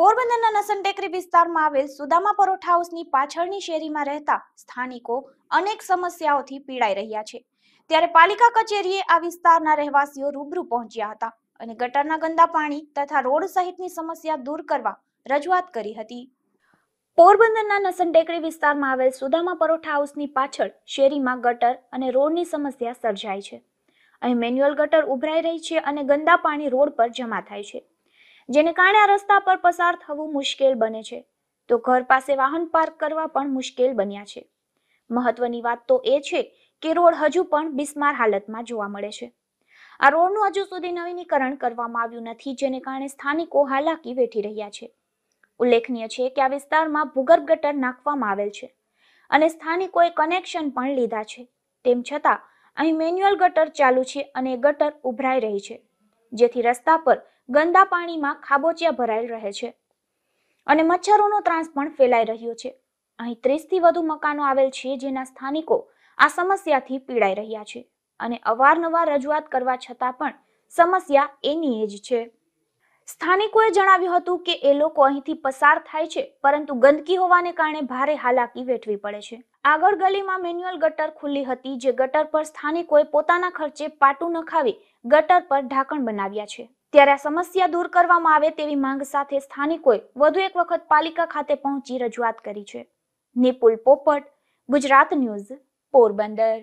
પોરબંદરના નસન ટેકરી વિસ્તારમાં આવેલ સુદામા પરોઠા હાઉસની પાછળની શેરીમાં રહેતા સ્થાનિકો અનેક સમસ્યાઓથી પીડાઈ રહ્યા છે ત્યારે પાલિકા કચેરીએ આ વિસ્તારના રહેવાસીઓ રૂબરૂ પહોંચ્યા હતા અને ગટરના ગંદા પાણી તથા રોડ સહિતની સમસ્યા દૂર કરવા રજૂઆત કરી હતી પોરબંદરના નસન ટેકરી વિસ્તારમાં આવેલ સુદામા પરોઠા હાઉસની પાછળ શેરીમાં ગટર અને રોડની સમસ્યા સર્જાય છે અહીં મેન્યુઅલ ગટર ઉભરાઈ રહી છે અને ગંદા પાણી રોડ પર જમા થાય છે જેને કારણે આ રસ્તા પર પસાર થવું મુશ્કેલ બને છે તો ઘર પાસે વાહન પાર્ક કરવા પણ મુશ્કેલ બન્યા છે મહત્વની વાત તો એ છે કે રોડ હજુ પણ બિસ્માર હાલતમાં જોવા મળે છે આ રોડનું હજુ સુધી નવીનીકરણ કરવામાં આવ્યું નથી જેને કારણે સ્થાનિકો હાલાકી વેઠી રહ્યા છે ઉલ્લેખનીય છે કે આ વિસ્તારમાં ભૂગર્ભ ગટર નાખવામાં આવેલ છે અને સ્થાનિકોએ કનેક્શન પણ લીધા છે તેમ છતાં અહીં મેન્યુઅલ ગટર ચાલુ છે અને ગટર ઉભરાઈ રહી છે જેથી રસ્તા પર ગંદા પાણીમાં ખાબોચિયા ભરાયેલ રહે છે અને મચ્છરોનો ત્રાસ પણ ફેલાઈ રહ્યો છે અહીં ત્રીસથી વધુ મકાનો આવેલ છે જેના સ્થાનિકો આ સમસ્યાથી પીડાઈ રહ્યા છે અને અવારનવાર રજૂઆત કરવા છતાં પણ સમસ્યા એની એ જ છે સ્થાનિકોએ જણાવ્યું હતું કે એ લોકો અહીંથી પસાર થાય છે પરંતુ ગંદકી હોવાને કારણે ભારે હાલાકી વેઠવી પડે છે આગળ ગલીમાં મેન્યુઅલ ગટર ખુલ્લી હતી જે ગટર પર સ્થાનિકોએ પોતાના ખર્ચે પાટું નખાવી ગટર પર ઢાંકણ બનાવ્યા છે ત્યારે સમસ્યા દૂર કરવામાં આવે તેવી માંગ સાથે સ્થાનિકોએ વધુ એક વખત પાલિકા ખાતે પહોંચી રજૂઆત કરી છે નિપુલ પોપટ ગુજરાત ન્યૂઝ પોરબંદર